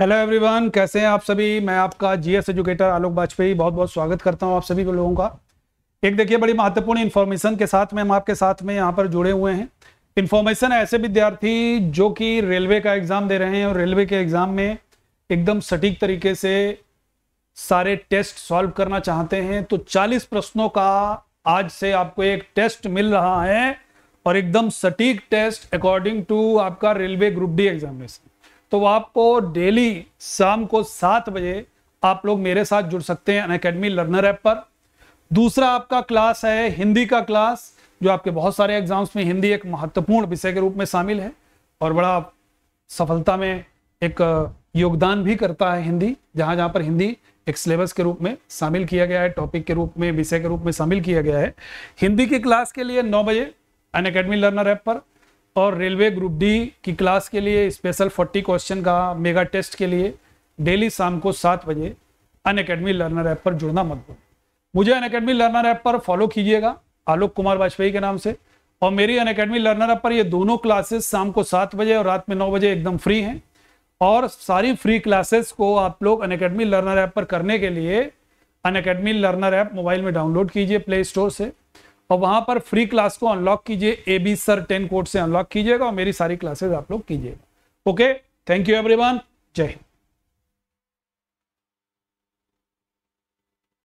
hello everyone कैसे हैं आप सभी मैं आपका जीएस एजुकेटर आलोक वाजपेयी बहुत बहुत स्वागत करता हूं आप सभी लोगों का एक देखिए बड़ी महत्वपूर्ण इन्फॉर्मेशन के साथ में हम आपके साथ में यहां पर जुड़े हुए हैं इन्फॉर्मेशन है ऐसे विद्यार्थी जो कि रेलवे का एग्ज़ाम दे रहे हैं और रेलवे के एग्ज़ाम में एकदम सटीक तरीके से सारे टेस्ट सॉल्व करना चाहते हैं तो चालीस प्रश्नों का आज से आपको एक टेस्ट मिल रहा है और एकदम सटीक टेस्ट अकॉर्डिंग टू आपका रेलवे ग्रुप डी एग्जामिनेशन तो आपको डेली शाम को सात बजे आप लोग मेरे साथ जुड़ सकते हैं अनकेडमी लर्नर ऐप पर दूसरा आपका क्लास है हिंदी का क्लास जो आपके बहुत सारे एग्जाम्स में हिंदी एक महत्वपूर्ण विषय के रूप में शामिल है और बड़ा सफलता में एक योगदान भी करता है हिंदी जहाँ जहाँ पर हिंदी एक सिलेबस के रूप में शामिल किया गया है टॉपिक के रूप में विषय के रूप में शामिल किया गया है हिंदी की क्लास के लिए नौ बजे अन लर्नर ऐप पर और रेलवे ग्रुप डी की क्लास के लिए स्पेशल 40 क्वेश्चन का मेगा टेस्ट के लिए डेली शाम को सात बजे अन अकेडमी लर्नर ऐप पर जुड़ना मत भूल मुझे अन अकेडमी लर्नर ऐप पर फॉलो कीजिएगा आलोक कुमार वाजपेयी के नाम से और मेरी अन अकेडमी लर्नर ऐप पर ये दोनों क्लासेस शाम को सात बजे और रात में नौ बजे एकदम फ्री हैं और सारी फ्री क्लासेस को आप लोग अन अकेडमी लर्नर ऐप पर करने के लिए Unacademy learner app mobile में डाउनलोड कीजिए प्ले स्टोर से और वहां पर फ्री क्लास को अनलॉक कीजिए A B sir ten code से अनलॉक कीजिएगा और मेरी सारी क्लासेस आप लोग कीजिएगा ओके थैंक यू एवरीवन जय हिंद